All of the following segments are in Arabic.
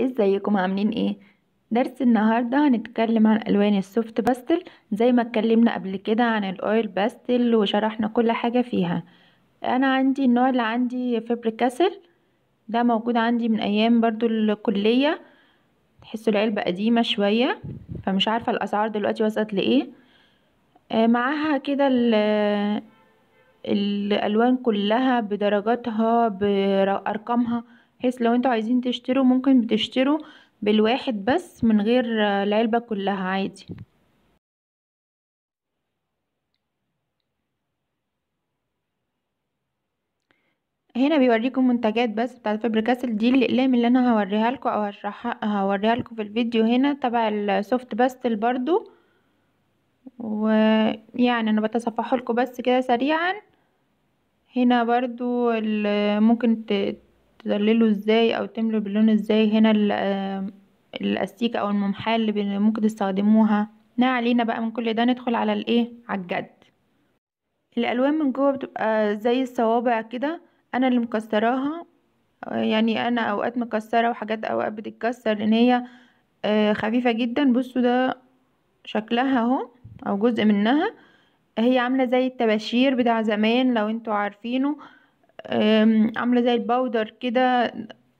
ازيكم عاملين ايه درس النهاردة هنتكلم عن الوان السوفت باستل زي ما اتكلمنا قبل كده عن الاويل باستل وشرحنا كل حاجة فيها انا عندي النوع اللي عندي فابر كاسل ده موجود عندي من ايام برضو الكلية تحسوا العلبة قديمة شوية فمش عارفة الاسعار دلوقتي وصلت لايه آه، معاها كده الالوان كلها بدرجاتها بارقامها بحيث لو انتوا عايزين تشتروا ممكن بتشتروا بالواحد بس من غير العلبة كلها عادي هنا بيوريكم منتجات بس بتاعت فابر كاسل دي الاقلام اللي انا هوريها لكم او هوريها لكم في الفيديو هنا تبع السوفت باستل برضو ويعني انا بتصفحه لكم بس كده سريعا هنا برضو ممكن تدلله ازاي او تملوا باللون ازاي هنا الاستيكة او الممحاة اللي ممكن تستخدموها ما علينا بقى من كل ده ندخل على الايه على الجد الالوان من جوه بتبقى زي الصوابع كده انا اللي مكسراها يعني انا اوقات مكسره وحاجات اوقات بتتكسر لان هي آه، خفيفه جدا بصوا ده شكلها اهو او جزء منها هي عامله زي التباشير بتاع زمان لو انتوا عارفينه عاملة زي الباودر كده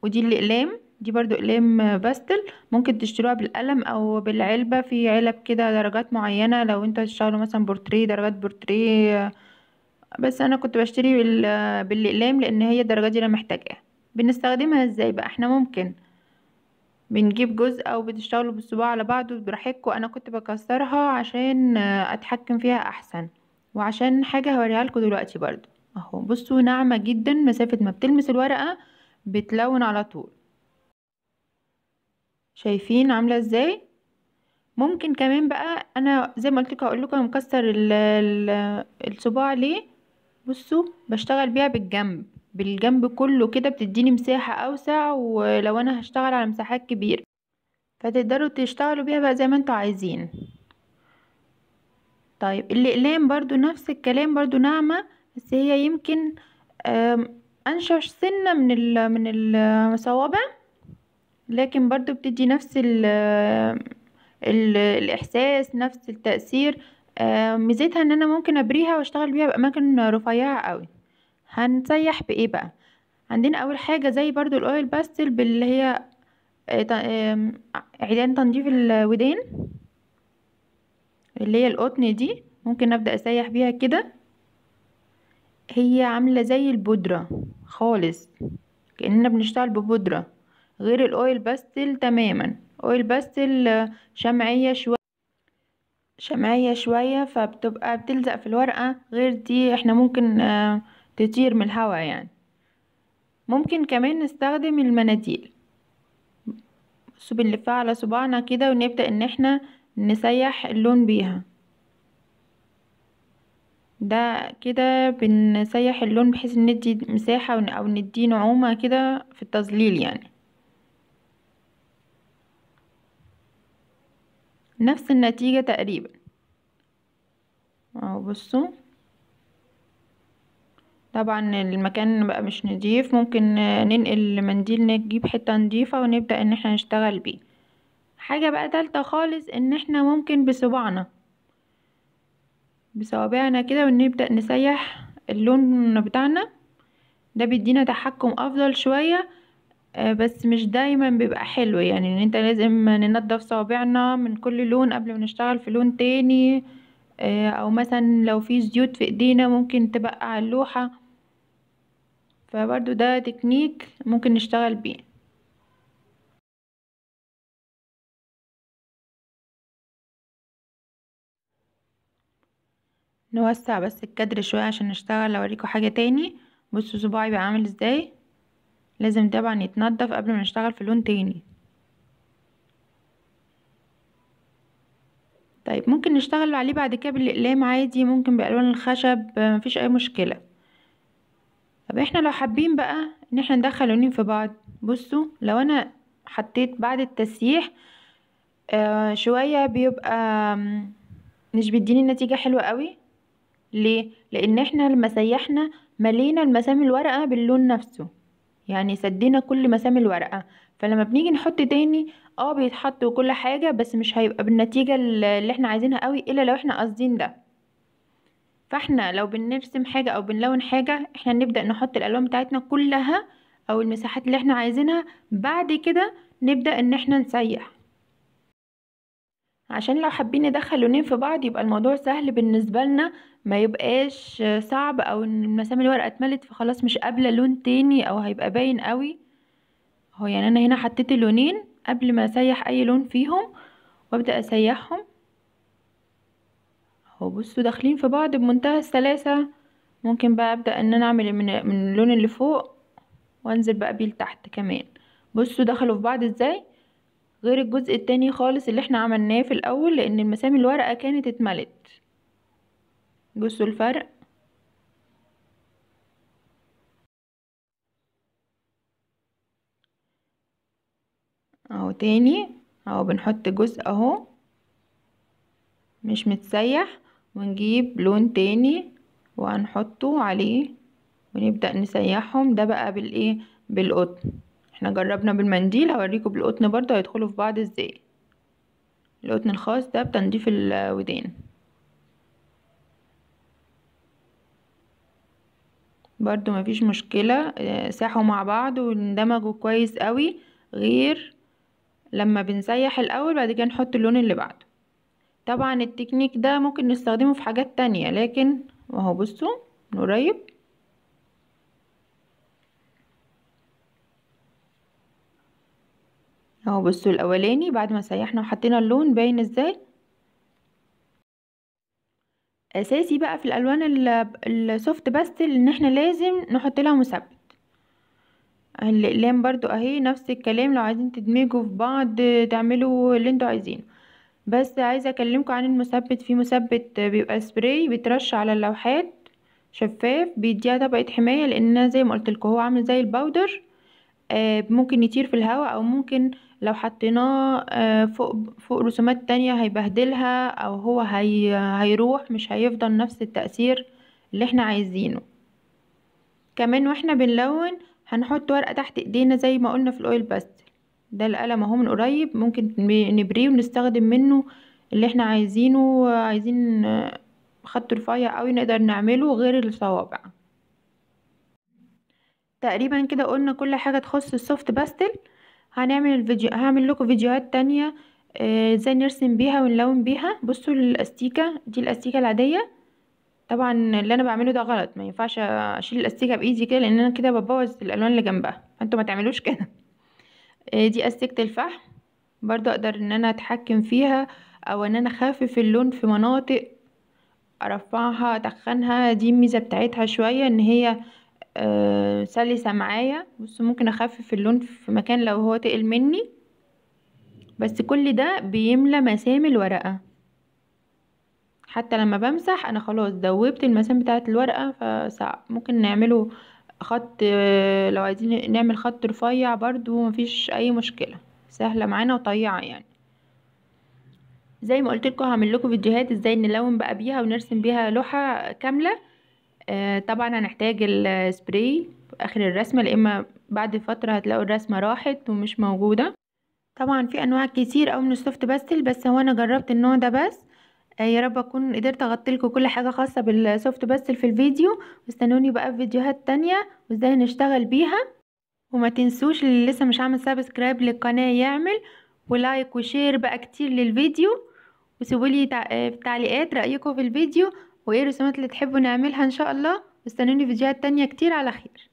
ودي الأقلام دي برضو أقلام باستل ممكن تشتروها بالقلم أو بالعلبة في علب كده درجات معينة لو انتوا هتشتغلوا مثلا بورتريه درجات بورتريه بس أنا كنت بشتري بالأقلام لأن هي الدرجات دي أنا محتاجاها بنستخدمها ازاي بقى احنا ممكن بنجيب جزء او بتشتغلوا بالصباع على بعضه براحتكم انا كنت بكسرها عشان اتحكم فيها احسن وعشان حاجه هوريها لكم دلوقتي برضو اهو بصوا ناعمة جدا مسافة ما بتلمس الورقة بتلون على طول شايفين عاملة ازاي ممكن كمان بقى انا زي ما قلتلكوا هقول لكم مكسر الصباع ليه بصوا بشتغل بيها بالجنب بالجنب كله كده بتديني مساحة اوسع ولو انا هشتغل على مساحات كبيرة فتقدروا تشتغلوا بيها بقى زي ما انتوا عايزين طيب الاقلام برضو نفس الكلام برضو ناعمة بس هي يمكن انشف سنة من الـ من الصوابع لكن برضو بتدي نفس ال الـ الاحساس نفس التأثير ميزتها ان انا ممكن ابريها واشتغل بيها باماكن رفيعة قوي هنسيح بايه بقى عندنا اول حاجة زي برضو الاويل باستل باللي هي آه، عيدان تنظيف الودان اللي هي القطن دي ممكن ابدا اسيح بيها كده هي عاملة زي البودرة خالص كأننا بنشتغل ببودرة غير الاويل باستل تماما اويل باستل آه، شمعية شوية شمعية شوية فبتبقى بتلزق في الورقة غير دي احنا ممكن آه، تطير من الهوا يعني ممكن كمان نستخدم المناديل بنلفها على صباعنا كده ونبدأ ان احنا نسيح اللون بيها ده كده بنسيح اللون بحيث ندي مساحة او ندي نعومة كده في التظليل يعني نفس النتيجة تقريبا اهو بصوا طبعا المكان بقى مش نضيف ممكن ننقل المنديل نجيب حتة نضيفة ونبدأ ان احنا نشتغل بيه حاجة بقى تالتة خالص ان احنا ممكن بصباعنا بصوابعنا كده ونبدأ نسيح اللون بتاعنا ده بيدينا تحكم افضل شوية آه، بس مش دايما بيبقى حلو يعني ان انت لازم ننضف صوابعنا من كل لون قبل ما نشتغل في لون تاني آه، او مثلا لو في زيوت في ايدينا ممكن تبقى على اللوحة فبرضو ده تكنيك ممكن نشتغل بيه نوسع بس الكادر شوية عشان نشتغل اوريكم حاجة تاني بصوا صباعي بقى عامل ازاي لازم طبعا يتنضف قبل ما نشتغل في لون تاني طيب ممكن نشتغل عليه بعد كده بالاقلام عادي ممكن بالوان الخشب مفيش اي مشكله طب احنا لو حابين بقى ان احنا ندخل لونين في بعض بصوا لو انا حطيت بعد التسييح آه شويه بيبقى مش بيديني نتيجه حلوه قوي ليه لان احنا لما سيحنا ملينا المسام الورقه باللون نفسه يعني سدينا كل مسام الورقه فلما بنيجي نحط تاني اه بيتحط وكل حاجه بس مش هيبقى بالنتيجه اللي احنا عايزينها قوي الا لو احنا قاصدين ده فاحنا لو بنرسم حاجه او بنلون حاجه احنا نبدا نحط الالوان بتاعتنا كلها او المساحات اللي احنا عايزينها بعد كده نبدا ان احنا نسيح عشان لو حابين ندخل لونين في بعض يبقى الموضوع سهل بالنسبه لنا ما يبقاش صعب او ان مسام الورقه اتملت فخلاص مش قابله لون تاني او هيبقى باين قوي اهو يعني انا هنا حطيت اللونين قبل ما اسيح اي لون فيهم وابدا اسيحهم اهو بصوا داخلين في بعض بمنتهى السلاسه ممكن بقى ابدا ان انا اعمل من, من اللون اللي فوق وانزل بقى بيه لتحت كمان بصوا دخلوا في بعض ازاي غير الجزء التاني خالص اللي احنا عملناه في الاول لان المسام الورقة كانت اتملت بصوا الفرق اهو تاني اهو بنحط جزء اهو مش متسيح ونجيب لون تاني وهنحطه عليه ونبدأ نسيحهم ده بقى بالايه بالقطن احنا جربنا بالمنديل هوريكم بالقطن برضو هيدخلوا في بعض ازاي القطن الخاص ده بتنضيف الودان برضو مفيش مشكلة آه، ساحوا مع بعض واندمجوا كويس قوي غير لما بنسيح الاول بعد كده نحط اللون اللي بعده طبعا التكنيك ده ممكن نستخدمه في حاجات تانية لكن اهو بصوا من قريب اهو بصوا الاولاني بعد ما سيحنا وحطينا اللون باين ازاي اساسي بقى في الالوان السوفت باستل ان احنا لازم نحط لها مثبت الاقلام برضو اهي نفس الكلام لو عايزين تدمجوا في بعض تعملوا اللي انتوا عايزينه بس عايزه اكلمكم عن المثبت في مثبت بيبقى سبراي بيترش على اللوحات شفاف بيديها طبقه حمايه لان زي ما قلت لكم هو عامل زي الباودر آه، ممكن يطير في الهواء او ممكن لو حطيناه آه، فوق فوق رسومات تانية هيبهدلها او هو هي هيروح مش هيفضل نفس التأثير اللي احنا عايزينه كمان واحنا بنلون هنحط ورقة تحت ايدينا زي ما قلنا في الاويل باستل ده القلم اهو من قريب ممكن نبريه ونستخدم منه اللي احنا عايزينه عايزين آه، خط رفيع قوي نقدر نعمله غير الصوابع تقريبا كده قلنا كل حاجة تخص السوفت باستل هنعمل الفيديو هعمل لكم فيديوهات تانية آه، ازاي نرسم بيها ونلون بيها بصوا الاستيكة دي الاستيكة العادية طبعا اللي انا بعمله ده غلط ما ينفعش اشيل الاستيكة بايدي كده لان انا كده ببوظ الالوان اللي جنبها فانتوا ما تعملوش كده آه، دي استيكة الفحم برضو اقدر ان انا اتحكم فيها او ان انا اخفف اللون في مناطق ارفعها ادخنها دي الميزة بتاعتها شوية ان هي آه، سلسة معايا بس ممكن اخفف اللون في مكان لو هو تقل مني بس كل ده بيملى مسام الورقة حتى لما بمسح انا خلاص دوبت المسام بتاعة الورقة ف ممكن نعمله خط آه، لو عايزين نعمل خط رفيع برضو مفيش اي مشكلة سهلة معانا وطيعة يعني زي ما قلت لكم هعمل لكم فيديوهات ازاي نلون بقى بيها ونرسم بيها لوحة كاملة آه، طبعا هنحتاج السبراي في اخر الرسمه لاما بعد فتره هتلاقوا الرسمه راحت ومش موجوده طبعا في انواع كتير او من السوفت باستل بس هو انا جربت النوع ده بس آه، يا رب اكون قدرت اغطي لكم كل حاجه خاصه بالسوفت باستل في الفيديو واستنوني بقى في فيديوهات تانية وازاي هنشتغل بيها وما تنسوش اللي لسه مش عامل سبسكرايب للقناه يعمل ولايك وشير بقى كتير للفيديو وسيبولي آه، تعليقات رايكم في الفيديو وايه الرسومات اللي تحبوا نعملها ان شاء الله استنوني فيديوهات تانية كتير على خير